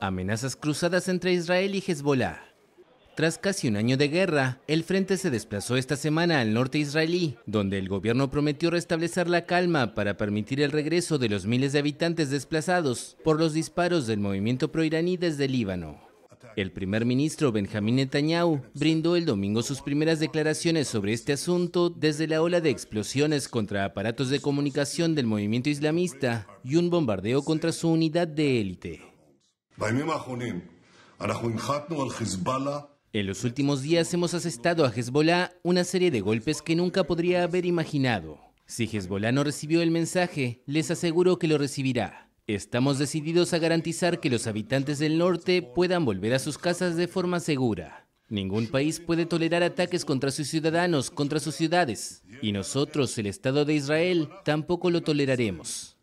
Amenazas cruzadas entre Israel y Hezbollah. Tras casi un año de guerra, el frente se desplazó esta semana al norte israelí, donde el gobierno prometió restablecer la calma para permitir el regreso de los miles de habitantes desplazados por los disparos del movimiento proiraní desde Líbano. El primer ministro Benjamín Netanyahu brindó el domingo sus primeras declaraciones sobre este asunto desde la ola de explosiones contra aparatos de comunicación del movimiento islamista y un bombardeo contra su unidad de élite. En los últimos días hemos asestado a Hezbollah una serie de golpes que nunca podría haber imaginado. Si Hezbollah no recibió el mensaje, les aseguro que lo recibirá. Estamos decididos a garantizar que los habitantes del norte puedan volver a sus casas de forma segura. Ningún país puede tolerar ataques contra sus ciudadanos, contra sus ciudades. Y nosotros, el Estado de Israel, tampoco lo toleraremos.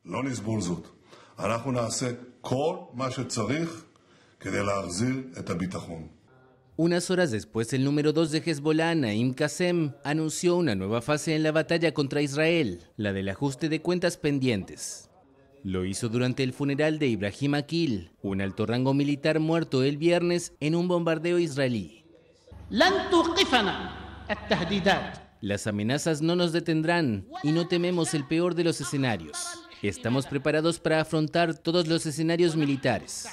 Unas horas después, el número 2 de Hezbollah, Naim Qasem, anunció una nueva fase en la batalla contra Israel, la del ajuste de cuentas pendientes. Lo hizo durante el funeral de Ibrahim Akil, un alto rango militar muerto el viernes en un bombardeo israelí. Las amenazas no nos detendrán y no tememos el peor de los escenarios. Estamos preparados para afrontar todos los escenarios militares.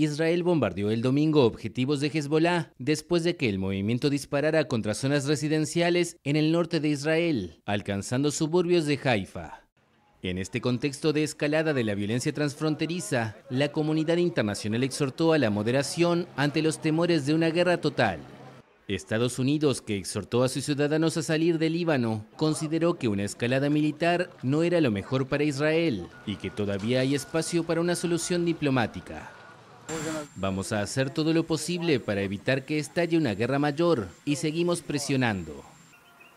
Israel bombardeó el domingo objetivos de Hezbollah después de que el movimiento disparara contra zonas residenciales en el norte de Israel, alcanzando suburbios de Haifa. En este contexto de escalada de la violencia transfronteriza, la comunidad internacional exhortó a la moderación ante los temores de una guerra total. Estados Unidos, que exhortó a sus ciudadanos a salir del Líbano, consideró que una escalada militar no era lo mejor para Israel y que todavía hay espacio para una solución diplomática. Vamos a hacer todo lo posible para evitar que estalle una guerra mayor y seguimos presionando.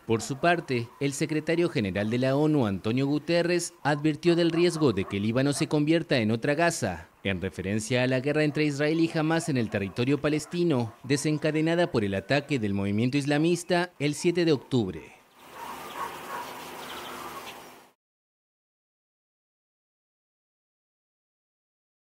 Por su parte, el secretario general de la ONU, Antonio Guterres, advirtió del riesgo de que el Líbano se convierta en otra Gaza, en referencia a la guerra entre Israel y Hamas en el territorio palestino, desencadenada por el ataque del movimiento islamista el 7 de octubre.